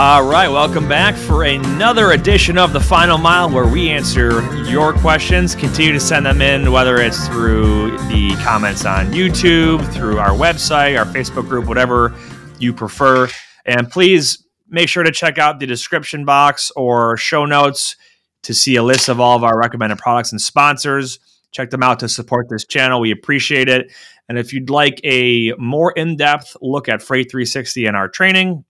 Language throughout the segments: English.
All right, welcome back for another edition of The Final Mile where we answer your questions. Continue to send them in, whether it's through the comments on YouTube, through our website, our Facebook group, whatever you prefer. And please make sure to check out the description box or show notes to see a list of all of our recommended products and sponsors. Check them out to support this channel. We appreciate it. And if you'd like a more in depth look at Freight 360 and our training,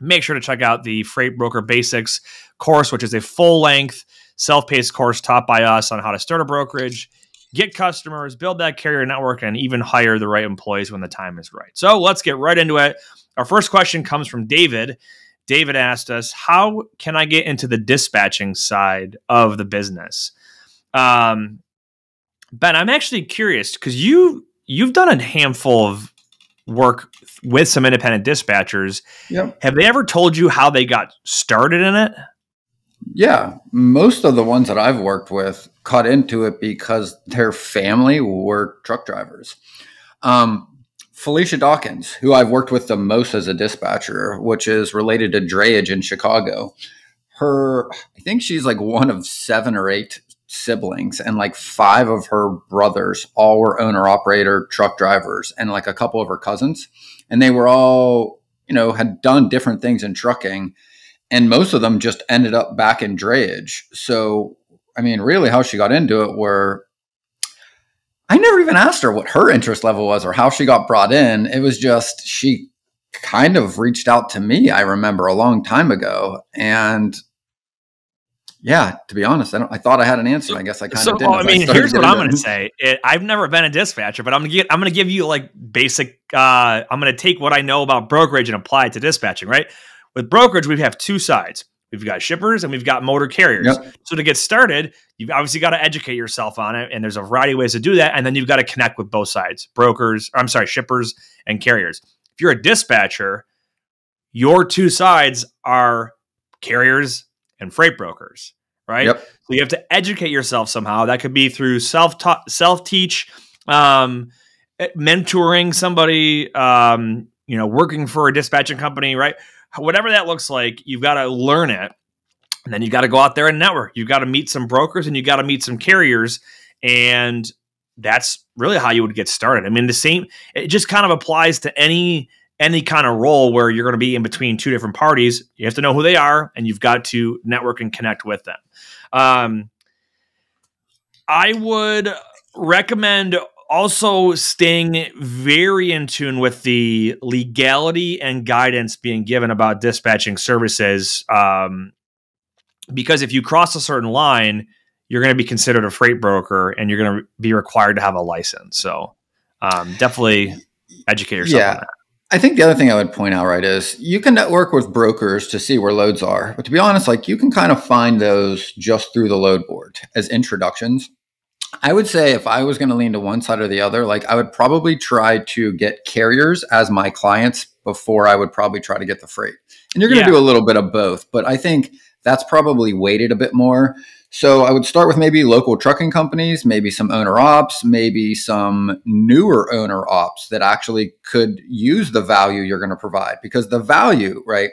make sure to check out the Freight Broker Basics course, which is a full length self paced course taught by us on how to start a brokerage, get customers, build that carrier network, and even hire the right employees when the time is right. So let's get right into it. Our first question comes from David. David asked us, How can I get into the dispatching side of the business? Um, ben, I'm actually curious because you you've done a handful of work with some independent dispatchers. Yep. Have they ever told you how they got started in it? Yeah, most of the ones that I've worked with caught into it because their family were truck drivers. Um, Felicia Dawkins, who I've worked with the most as a dispatcher, which is related to drayage in Chicago. Her, I think she's like one of seven or eight siblings and like five of her brothers all were owner operator truck drivers and like a couple of her cousins and they were all you know had done different things in trucking and most of them just ended up back in drayage so i mean really how she got into it were i never even asked her what her interest level was or how she got brought in it was just she kind of reached out to me i remember a long time ago and yeah, to be honest, I, I thought I had an answer. I guess I kind of so, did. Well, I mean, I here's what I'm going to say. It, I've never been a dispatcher, but I'm going to I'm going to give you like basic. Uh, I'm going to take what I know about brokerage and apply it to dispatching. Right? With brokerage, we have two sides. We've got shippers and we've got motor carriers. Yep. So to get started, you've obviously got to educate yourself on it, and there's a variety of ways to do that. And then you've got to connect with both sides: brokers. I'm sorry, shippers and carriers. If you're a dispatcher, your two sides are carriers and freight brokers right? Yep. So you have to educate yourself somehow. That could be through self self teach, um, eh, mentoring somebody, um, you know, working for a dispatching company, right? Whatever that looks like, you've got to learn it, and then you've got to go out there and network. You've got to meet some brokers and you got to meet some carriers, and that's really how you would get started. I mean, the same. It just kind of applies to any any kind of role where you're going to be in between two different parties. You have to know who they are, and you've got to network and connect with them. Um, I would recommend also staying very in tune with the legality and guidance being given about dispatching services. Um, because if you cross a certain line, you're going to be considered a freight broker and you're going to be required to have a license. So um, definitely educate yourself. Yeah. I think the other thing I would point out, right, is you can network with brokers to see where loads are. But to be honest, like you can kind of find those just through the load board as introductions. I would say if I was going to lean to one side or the other, like I would probably try to get carriers as my clients before I would probably try to get the freight. And you're going to yeah. do a little bit of both, but I think that's probably weighted a bit more. So I would start with maybe local trucking companies, maybe some owner ops, maybe some newer owner ops that actually could use the value you're going to provide because the value, right,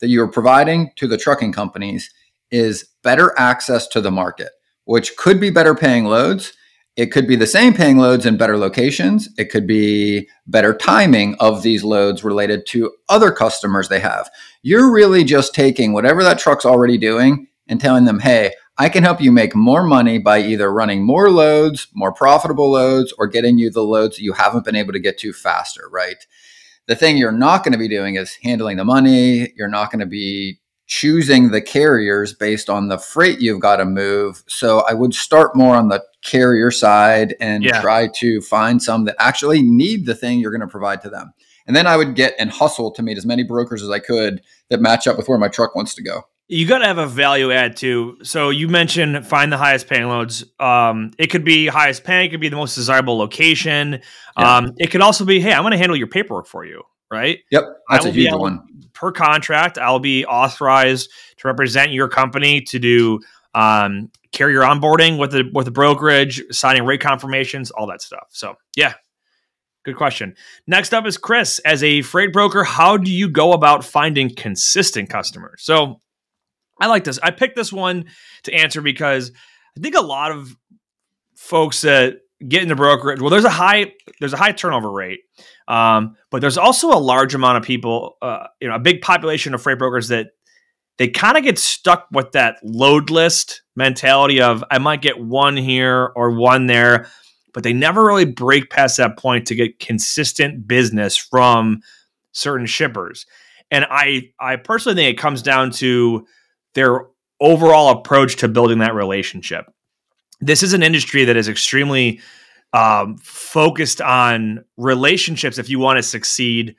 that you're providing to the trucking companies is better access to the market, which could be better paying loads. It could be the same paying loads in better locations. It could be better timing of these loads related to other customers they have. You're really just taking whatever that truck's already doing and telling them, hey, I can help you make more money by either running more loads, more profitable loads, or getting you the loads that you haven't been able to get to faster, right? The thing you're not going to be doing is handling the money. You're not going to be choosing the carriers based on the freight you've got to move. So I would start more on the carrier side and yeah. try to find some that actually need the thing you're going to provide to them. And then I would get and hustle to meet as many brokers as I could that match up with where my truck wants to go you got to have a value add too. So you mentioned find the highest paying loads. Um, it could be highest paying, it could be the most desirable location. Yeah. Um, it could also be, hey, I'm going to handle your paperwork for you, right? Yep, that's a huge one. Per contract, I'll be authorized to represent your company to do um, carrier onboarding with the with the brokerage, signing rate confirmations, all that stuff. So yeah, Good question. Next up is Chris. As a freight broker, how do you go about finding consistent customers? So I like this. I picked this one to answer because I think a lot of folks that get into brokerage, well, there's a high there's a high turnover rate, um, but there's also a large amount of people, uh, you know, a big population of freight brokers that they kind of get stuck with that load list mentality of I might get one here or one there, but they never really break past that point to get consistent business from certain shippers. And I I personally think it comes down to their overall approach to building that relationship. This is an industry that is extremely um, focused on relationships if you want to succeed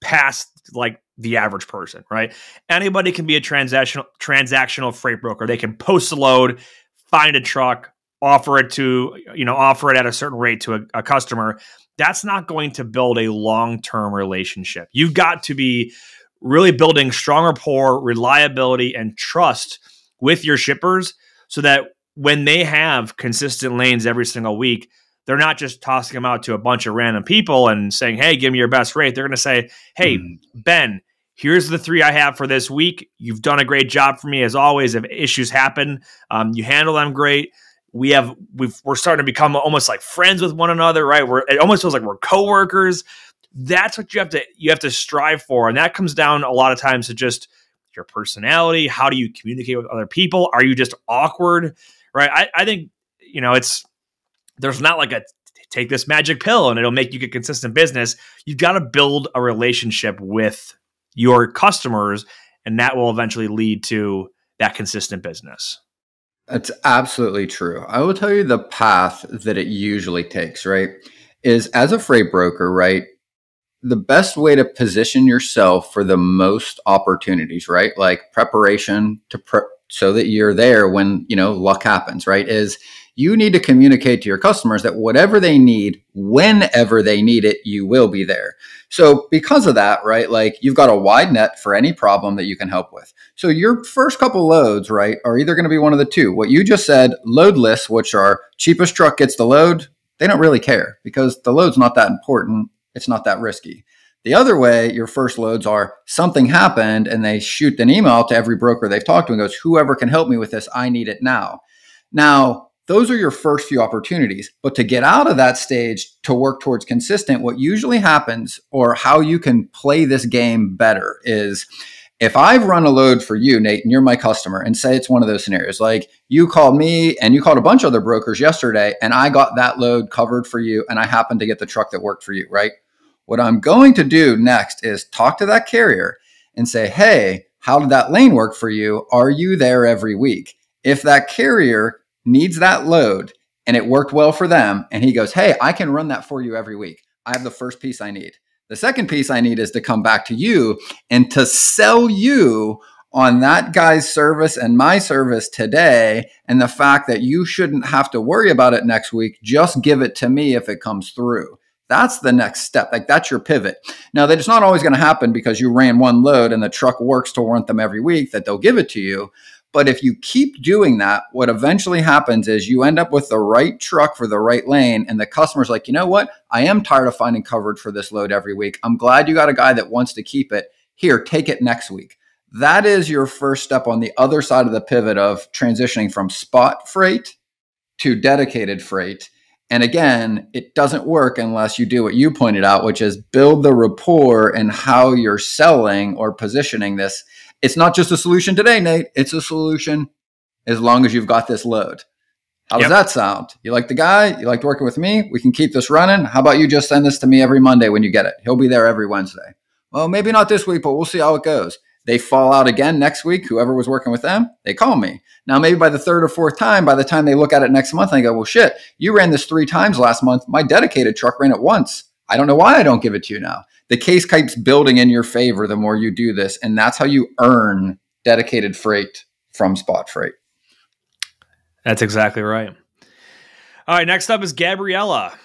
past like the average person, right? Anybody can be a transactional transactional freight broker. They can post a load, find a truck, offer it to, you know, offer it at a certain rate to a, a customer. That's not going to build a long-term relationship. You've got to be really building strong rapport, reliability, and trust with your shippers so that when they have consistent lanes every single week, they're not just tossing them out to a bunch of random people and saying, hey, give me your best rate. They're going to say, hey, mm. Ben, here's the three I have for this week. You've done a great job for me as always. If issues happen, um, you handle them great. We have we've, we're starting to become almost like friends with one another, right? We're it almost feels like we're coworkers that's what you have to you have to strive for and that comes down a lot of times to just your personality how do you communicate with other people are you just awkward right i, I think you know it's there's not like a take this magic pill and it'll make you get consistent business you've got to build a relationship with your customers and that will eventually lead to that consistent business that's absolutely true i will tell you the path that it usually takes right is as a freight broker right the best way to position yourself for the most opportunities, right? Like preparation to prep so that you're there when, you know, luck happens, right? Is you need to communicate to your customers that whatever they need, whenever they need it, you will be there. So, because of that, right, like you've got a wide net for any problem that you can help with. So, your first couple loads, right, are either going to be one of the two. What you just said, load lists, which are cheapest truck gets the load, they don't really care because the load's not that important it's not that risky. The other way, your first loads are something happened and they shoot an email to every broker they've talked to and goes, whoever can help me with this, I need it now. Now, those are your first few opportunities. But to get out of that stage to work towards consistent, what usually happens or how you can play this game better is if I've run a load for you, Nate, and you're my customer, and say it's one of those scenarios, like you called me and you called a bunch of other brokers yesterday, and I got that load covered for you, and I happened to get the truck that worked for you, right? What I'm going to do next is talk to that carrier and say, hey, how did that lane work for you? Are you there every week? If that carrier needs that load and it worked well for them, and he goes, hey, I can run that for you every week, I have the first piece I need. The second piece I need is to come back to you and to sell you on that guy's service and my service today and the fact that you shouldn't have to worry about it next week. Just give it to me if it comes through. That's the next step. Like that's your pivot. Now that it's not always going to happen because you ran one load and the truck works to warrant them every week that they'll give it to you. But if you keep doing that, what eventually happens is you end up with the right truck for the right lane. And the customer's like, you know what? I am tired of finding coverage for this load every week. I'm glad you got a guy that wants to keep it. Here, take it next week. That is your first step on the other side of the pivot of transitioning from spot freight to dedicated freight. And again, it doesn't work unless you do what you pointed out, which is build the rapport and how you're selling or positioning this it's not just a solution today, Nate. It's a solution as long as you've got this load. How yep. does that sound? You like the guy? You liked working with me? We can keep this running. How about you just send this to me every Monday when you get it? He'll be there every Wednesday. Well, maybe not this week, but we'll see how it goes. They fall out again next week. Whoever was working with them, they call me. Now, maybe by the third or fourth time, by the time they look at it next month, they go, well, shit, you ran this three times last month. My dedicated truck ran it once. I don't know why I don't give it to you now the case keeps building in your favor the more you do this. And that's how you earn dedicated freight from spot freight. That's exactly right. All right, next up is Gabriella.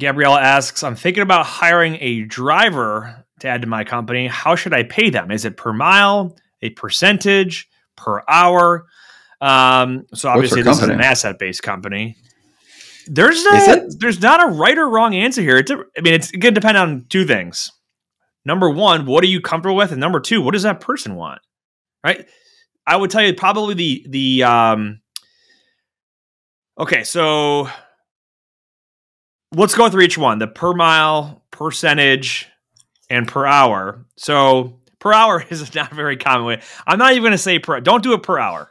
Gabriella asks, I'm thinking about hiring a driver to add to my company. How should I pay them? Is it per mile, a percentage, per hour? Um, so obviously, this company? is an asset based company. There's not, there's not a right or wrong answer here. It's a, I mean, it's it going to depend on two things. Number one, what are you comfortable with, and number two, what does that person want? Right? I would tell you probably the the um. Okay, so let's go through each one: the per mile, percentage, and per hour. So per hour is not very common. I'm not even going to say per. Don't do it per hour.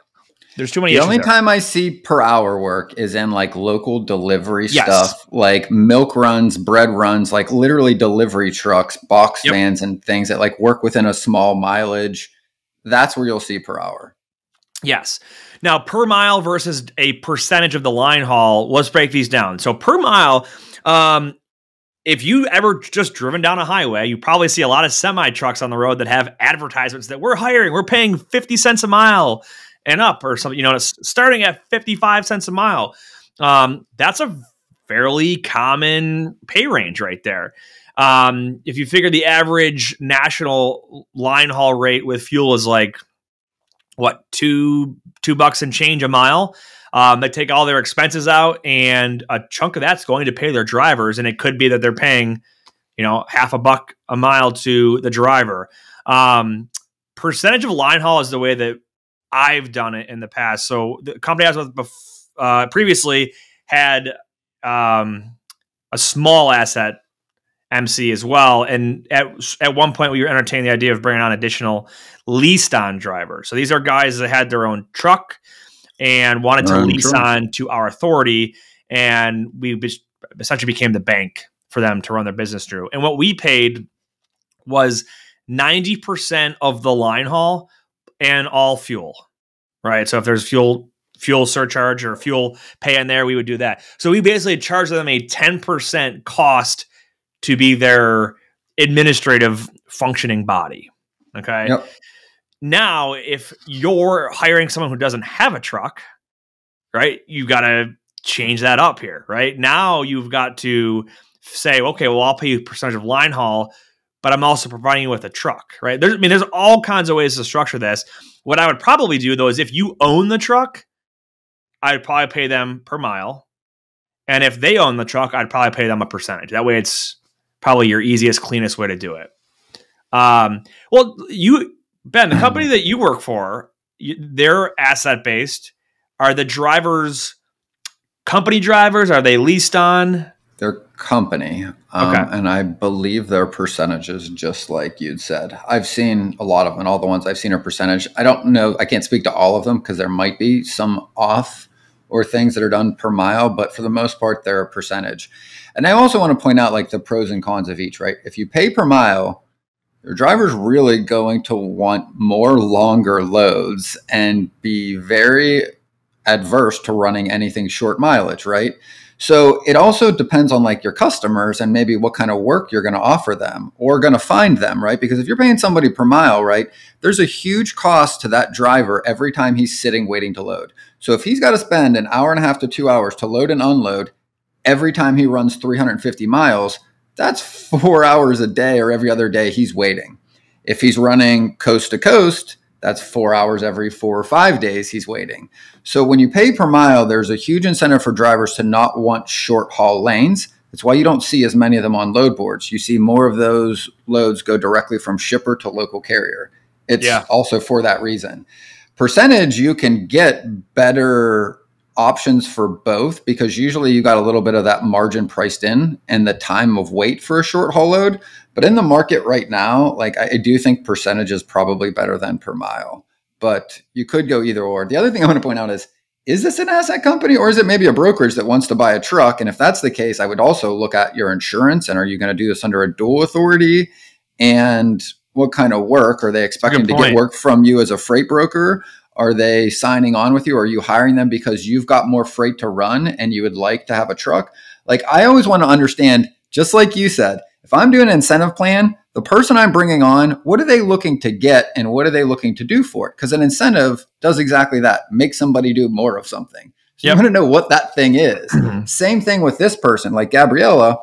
There's too many. The only there. time I see per hour work is in like local delivery yes. stuff, like milk runs, bread runs, like literally delivery trucks, box yep. vans, and things that like work within a small mileage. That's where you'll see per hour. Yes. Now, per mile versus a percentage of the line haul, let's break these down. So, per mile, um, if you ever just driven down a highway, you probably see a lot of semi trucks on the road that have advertisements that we're hiring, we're paying 50 cents a mile and up or something, you know, starting at 55 cents a mile. Um, that's a fairly common pay range right there. Um, if you figure the average national line haul rate with fuel is like what two two bucks and change a mile, um, they take all their expenses out, and a chunk of that's going to pay their drivers. And it could be that they're paying, you know, half a buck a mile to the driver. Um, percentage of line haul is the way that I've done it in the past. So the company I was with bef- uh, previously had um, a small asset MC as well. And at, at one point, we were entertaining the idea of bringing on additional leased on drivers. So these are guys that had their own truck and wanted to um, lease on to our authority. And we be- essentially became the bank for them to run their business through. And what we paid was 90% of the line haul and all fuel, right? So if there's fuel fuel surcharge or fuel pay in there, we would do that. So we basically charge them a 10% cost to be their administrative functioning body. Okay. Yep. Now, if you're hiring someone who doesn't have a truck, right, you got to change that up here, right? Now you've got to say, okay, well, I'll pay you percentage of line haul but I'm also providing you with a truck, right? There's, I mean, there's all kinds of ways to structure this. What I would probably do though is if you own the truck, I'd probably pay them per mile. And if they own the truck, I'd probably pay them a percentage. That way it's probably your easiest, cleanest way to do it. Um, well, you, Ben, the company that you work for, you, they're asset based. Are the drivers company drivers? Are they leased on? their company. Um, okay. And I believe their percentages, just like you'd said. I've seen a lot of them, and all the ones I've seen are percentage. I don't know, I can't speak to all of them because there might be some off or things that are done per mile, but for the most part, they're a percentage. And I also want to point out like the pros and cons of each, right? If you pay per mile, your driver's really going to want more longer loads and be very adverse to running anything short mileage, right? So it also depends on like your customers and maybe what kind of work you're going to offer them or going to find them, right? Because if you're paying somebody per mile, right, there's a huge cost to that driver every time he's sitting waiting to load. So if he's got to spend an hour and a half to two hours to load and unload every time he runs 350 miles, that's four hours a day or every other day he's waiting. If he's running coast to coast, that's four hours every four or five days he's waiting. So when you pay per mile, there's a huge incentive for drivers to not want short haul lanes. That's why you don't see as many of them on load boards. You see more of those loads go directly from shipper to local carrier. It's yeah. also for that reason. Percentage, you can get better options for both because usually you got a little bit of that margin priced in and the time of wait for a short haul load. But in the market right now, like I do think percentage is probably better than per mile but you could go either or. The other thing I want to point out is is this an asset company or is it maybe a brokerage that wants to buy a truck? And if that's the case, I would also look at your insurance and are you going to do this under a dual authority? And what kind of work are they expecting to get work from you as a freight broker? Are they signing on with you? Or are you hiring them because you've got more freight to run and you would like to have a truck? Like I always want to understand, just like you said, if I'm doing an incentive plan, the person I'm bringing on, what are they looking to get and what are they looking to do for it? Because an incentive does exactly that make somebody do more of something. So yep. you want to know what that thing is. Mm-hmm. Same thing with this person, like Gabriella.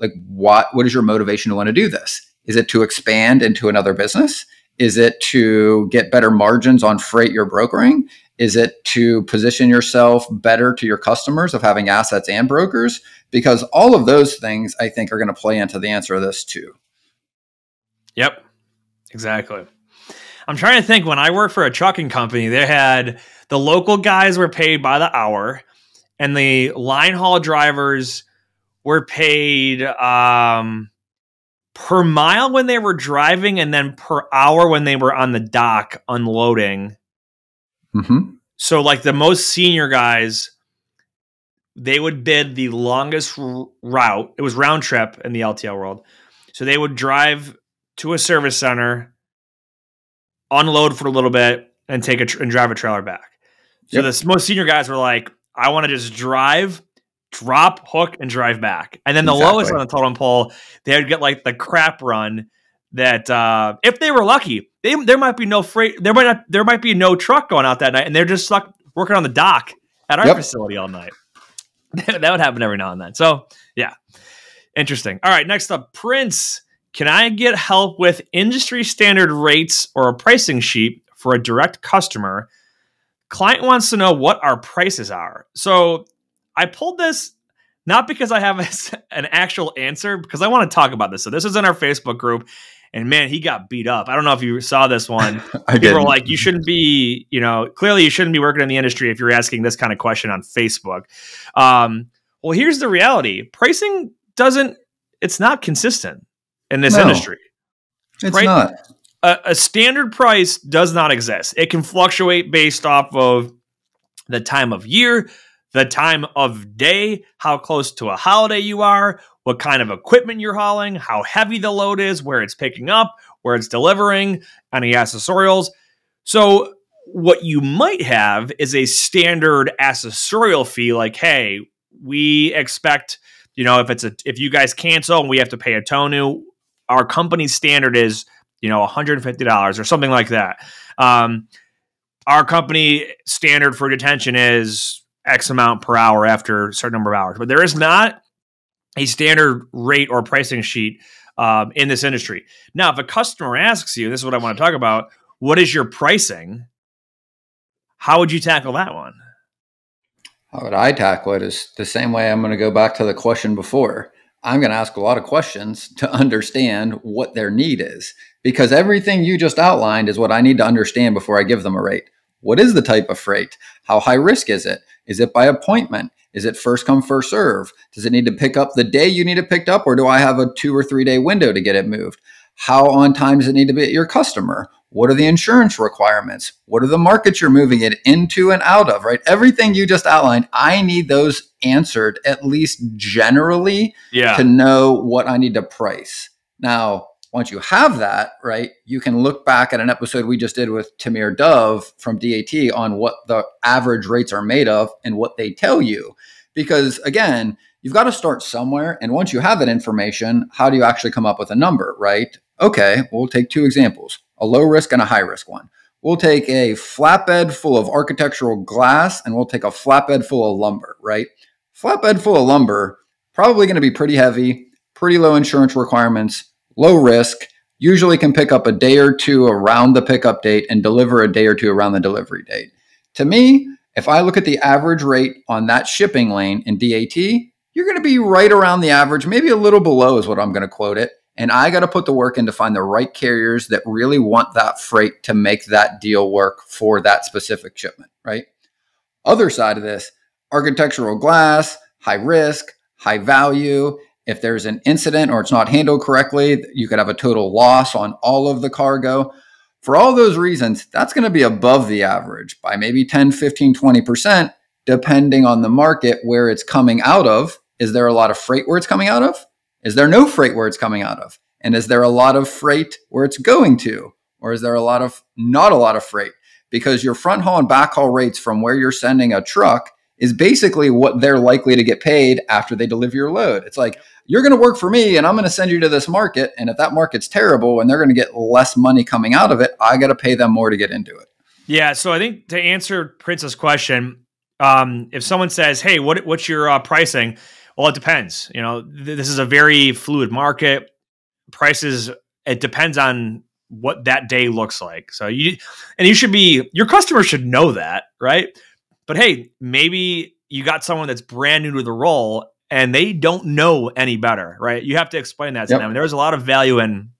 Like, what, what is your motivation to want to do this? Is it to expand into another business? Is it to get better margins on freight you're brokering? Is it to position yourself better to your customers of having assets and brokers? Because all of those things, I think, are going to play into the answer of this too. Yep, exactly. I'm trying to think when I worked for a trucking company, they had the local guys were paid by the hour and the line haul drivers were paid um, per mile when they were driving and then per hour when they were on the dock unloading Mm-hmm. So, like the most senior guys, they would bid the longest r- route. It was round trip in the LTL world. So they would drive to a service center, unload for a little bit, and take a tr- and drive a trailer back. So yep. the most senior guys were like, "I want to just drive, drop, hook, and drive back." And then the exactly. lowest on the totem pole, they would get like the crap run that uh, if they were lucky, they, there might be no freight. There might not. There might be no truck going out that night, and they're just stuck working on the dock at our yep. facility all night. that would happen every now and then. So yeah, interesting. All right, next up, Prince. Can I get help with industry standard rates or a pricing sheet for a direct customer? Client wants to know what our prices are. So I pulled this not because I have a, an actual answer, because I want to talk about this. So this is in our Facebook group, and man, he got beat up. I don't know if you saw this one. People didn't. were like, you shouldn't be, you know, clearly you shouldn't be working in the industry if you're asking this kind of question on Facebook. Um, well, here's the reality pricing doesn't, it's not consistent in this no, industry. It's right? not. A, a standard price does not exist, it can fluctuate based off of the time of year, the time of day, how close to a holiday you are, what kind of equipment you're hauling, how heavy the load is, where it's picking up, where it's delivering, any accessorials. So, what you might have is a standard accessorial fee, like, hey, we expect, you know, if it's a if you guys cancel and we have to pay a tonu, our company standard is, you know, $150 or something like that. Um, our company standard for detention is X amount per hour after a certain number of hours. But there is not a standard rate or pricing sheet um, in this industry. Now, if a customer asks you, this is what I want to talk about, what is your pricing? How would you tackle that one? How would I tackle it is the same way I'm going to go back to the question before. I'm going to ask a lot of questions to understand what their need is because everything you just outlined is what I need to understand before I give them a rate. What is the type of freight? How high risk is it? Is it by appointment? Is it first come, first serve? Does it need to pick up the day you need it picked up, or do I have a two or three day window to get it moved? How on time does it need to be at your customer? What are the insurance requirements? What are the markets you're moving it into and out of, right? Everything you just outlined, I need those answered at least generally yeah. to know what I need to price. Now, once you have that, right, you can look back at an episode we just did with Tamir Dove from DAT on what the average rates are made of and what they tell you. Because again, you've got to start somewhere. And once you have that information, how do you actually come up with a number, right? Okay, we'll take two examples a low risk and a high risk one. We'll take a flatbed full of architectural glass and we'll take a flatbed full of lumber, right? Flatbed full of lumber, probably going to be pretty heavy, pretty low insurance requirements low risk, usually can pick up a day or two around the pickup date and deliver a day or two around the delivery date. To me, if I look at the average rate on that shipping lane in DAT, you're going to be right around the average, maybe a little below is what I'm going to quote it. And I got to put the work in to find the right carriers that really want that freight to make that deal work for that specific shipment, right? Other side of this, architectural glass, high risk, high value. If there's an incident or it's not handled correctly, you could have a total loss on all of the cargo. For all those reasons, that's going to be above the average by maybe 10, 15, 20%, depending on the market where it's coming out of. Is there a lot of freight where it's coming out of? Is there no freight where it's coming out of? And is there a lot of freight where it's going to? Or is there a lot of not a lot of freight? Because your front haul and back haul rates from where you're sending a truck is basically what they're likely to get paid after they deliver your load. It's like, you're going to work for me and I'm going to send you to this market. And if that market's terrible and they're going to get less money coming out of it, I got to pay them more to get into it. Yeah. So I think to answer Prince's question, um, if someone says, Hey, what, what's your uh, pricing? Well, it depends. You know, th- this is a very fluid market. Prices, it depends on what that day looks like. So you, and you should be, your customer should know that, right? But hey, maybe you got someone that's brand new to the role and they don't know any better, right? You have to explain that to yep. them. There's a lot of value in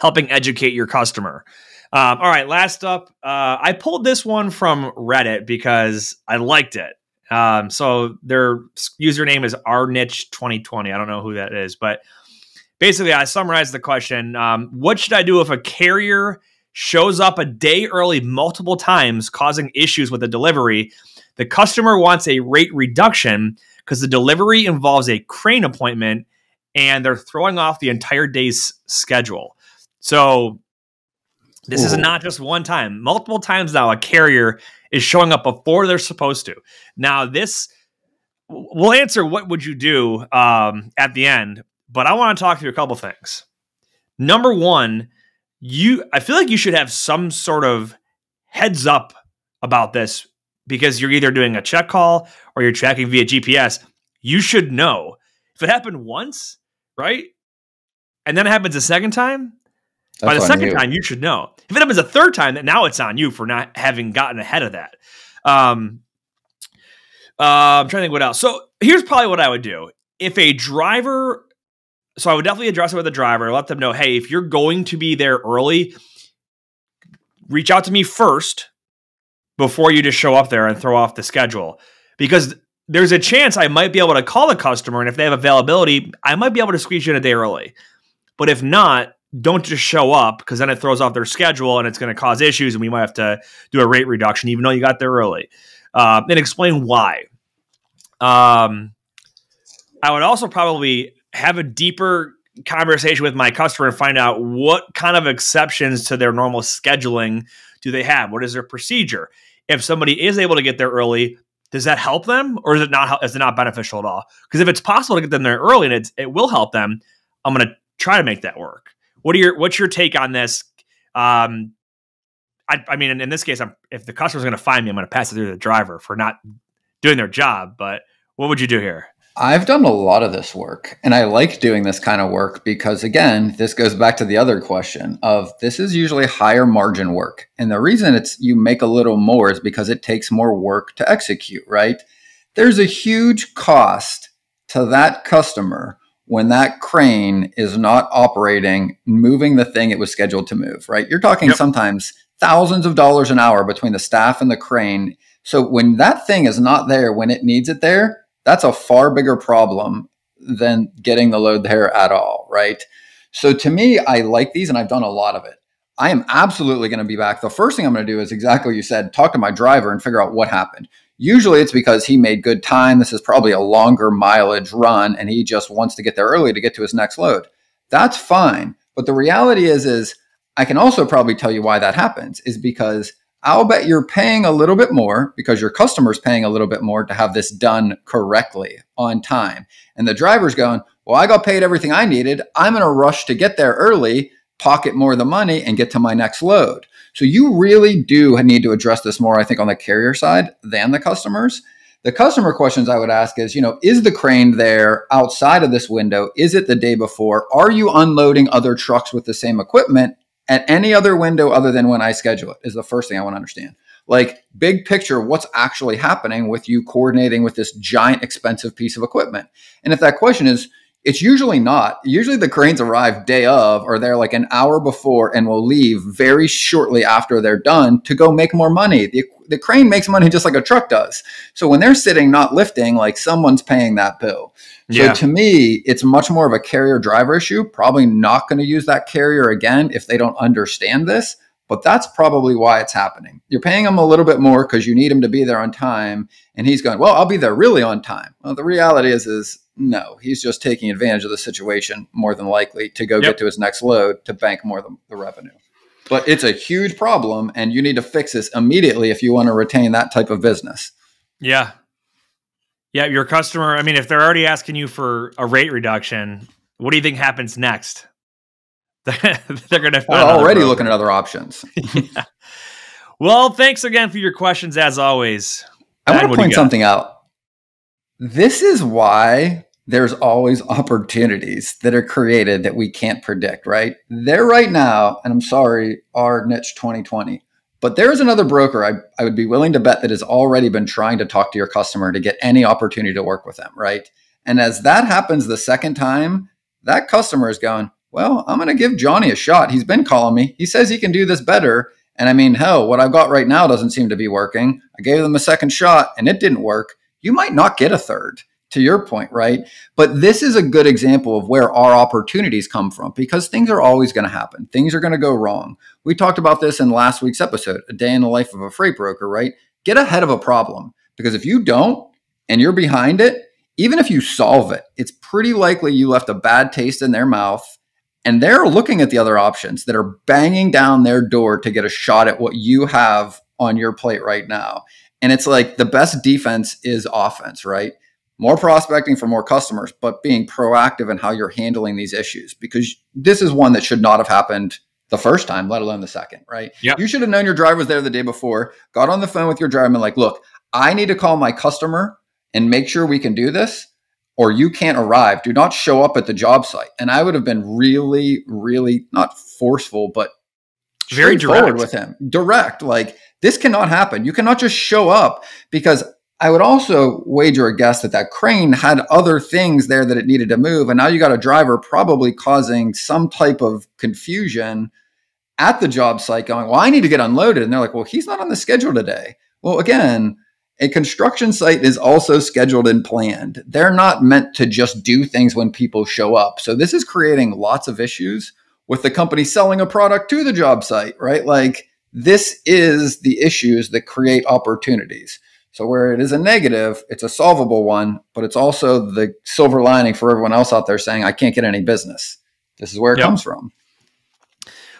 helping educate your customer. Um, all right, last up, uh, I pulled this one from Reddit because I liked it. Um, so their username is niche 2020 I don't know who that is, but basically, I summarized the question: um, What should I do if a carrier shows up a day early multiple times, causing issues with the delivery. The customer wants a rate reduction because the delivery involves a crane appointment and they're throwing off the entire day's schedule. So, this Ooh. is not just one time, multiple times now, a carrier is showing up before they're supposed to. Now, this we'll answer what would you do um, at the end, but I want to talk to you a couple things. Number one, you I feel like you should have some sort of heads up about this because you're either doing a check call or you're tracking via GPS. You should know. If it happened once, right? And then it happens a second time, That's by the second you. time you should know. If it happens a third time, that now it's on you for not having gotten ahead of that. Um, uh, I'm trying to think what else. So here's probably what I would do. If a driver so I would definitely address it with the driver. Let them know, hey, if you're going to be there early, reach out to me first before you just show up there and throw off the schedule. Because there's a chance I might be able to call a customer, and if they have availability, I might be able to squeeze you in a day early. But if not, don't just show up because then it throws off their schedule and it's going to cause issues, and we might have to do a rate reduction, even though you got there early. Uh, and explain why. Um, I would also probably have a deeper conversation with my customer and find out what kind of exceptions to their normal scheduling do they have? What is their procedure? If somebody is able to get there early, does that help them or is it not is it not beneficial at all? Because if it's possible to get them there early and it's, it will help them, I'm going to try to make that work. What are your what's your take on this? Um, I, I mean, in, in this case, I'm, if the customer's going to find me, I'm going to pass it through the driver for not doing their job. But what would you do here? I've done a lot of this work and I like doing this kind of work because, again, this goes back to the other question of this is usually higher margin work. And the reason it's you make a little more is because it takes more work to execute, right? There's a huge cost to that customer when that crane is not operating, moving the thing it was scheduled to move, right? You're talking yep. sometimes thousands of dollars an hour between the staff and the crane. So when that thing is not there when it needs it there, that's a far bigger problem than getting the load there at all, right? So to me, I like these and I've done a lot of it. I am absolutely going to be back. The first thing I'm going to do is exactly what you said talk to my driver and figure out what happened. Usually it's because he made good time. This is probably a longer mileage run and he just wants to get there early to get to his next load. That's fine. But the reality is, is I can also probably tell you why that happens is because I'll bet you're paying a little bit more because your customer's paying a little bit more to have this done correctly on time. And the driver's going, Well, I got paid everything I needed. I'm in a rush to get there early, pocket more of the money, and get to my next load. So you really do need to address this more, I think, on the carrier side than the customers. The customer questions I would ask is, you know, is the crane there outside of this window? Is it the day before? Are you unloading other trucks with the same equipment? at any other window other than when I schedule it is the first thing I want to understand. Like big picture, what's actually happening with you coordinating with this giant expensive piece of equipment? And if that question is, it's usually not. Usually the cranes arrive day of or they're like an hour before and will leave very shortly after they're done to go make more money. The, the crane makes money just like a truck does. So when they're sitting not lifting, like someone's paying that bill. So yeah. to me, it's much more of a carrier driver issue. Probably not going to use that carrier again if they don't understand this but that's probably why it's happening. You're paying him a little bit more because you need him to be there on time, and he's going, "Well, I'll be there really on time." Well, the reality is, is no, he's just taking advantage of the situation more than likely to go yep. get to his next load to bank more the, the revenue. But it's a huge problem, and you need to fix this immediately if you want to retain that type of business. Yeah. Yeah, your customer, I mean, if they're already asking you for a rate reduction, what do you think happens next? they're going to well, already looking at other options. yeah. Well, thanks again for your questions as always. I want to point something out. This is why there's always opportunities that are created that we can't predict, right? There right now, and I'm sorry, our niche 2020. But there is another broker I, I would be willing to bet that has already been trying to talk to your customer to get any opportunity to work with them, right? And as that happens the second time, that customer is going, Well, I'm going to give Johnny a shot. He's been calling me. He says he can do this better. And I mean, hell, what I've got right now doesn't seem to be working. I gave them a second shot and it didn't work. You might not get a third to your point, right? But this is a good example of where our opportunities come from because things are always going to happen. Things are going to go wrong. We talked about this in last week's episode, A Day in the Life of a Freight Broker, right? Get ahead of a problem because if you don't and you're behind it, even if you solve it, it's pretty likely you left a bad taste in their mouth and they're looking at the other options that are banging down their door to get a shot at what you have on your plate right now. And it's like the best defense is offense, right? more prospecting for more customers, but being proactive in how you're handling these issues because this is one that should not have happened the first time, let alone the second, right? Yep. You should have known your driver was there the day before, got on the phone with your driver and like, look, I need to call my customer and make sure we can do this or you can't arrive. Do not show up at the job site. And I would have been really, really not forceful, but very direct with him. Direct. Like this cannot happen. You cannot just show up because I would also wager a guess that that crane had other things there that it needed to move. And now you got a driver probably causing some type of confusion at the job site going, Well, I need to get unloaded. And they're like, Well, he's not on the schedule today. Well, again, a construction site is also scheduled and planned. They're not meant to just do things when people show up. So this is creating lots of issues with the company selling a product to the job site, right? Like, this is the issues that create opportunities. So where it is a negative, it's a solvable one, but it's also the silver lining for everyone else out there saying, I can't get any business. This is where it yep. comes from.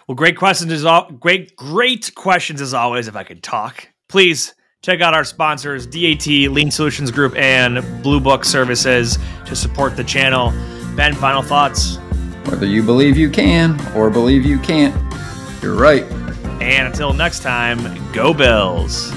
Well, great questions as all great, great questions as always. If I could talk, please check out our sponsors, DAT, Lean Solutions Group, and Blue Book Services to support the channel. Ben, final thoughts. Whether you believe you can or believe you can't, you're right. And until next time, go Bills.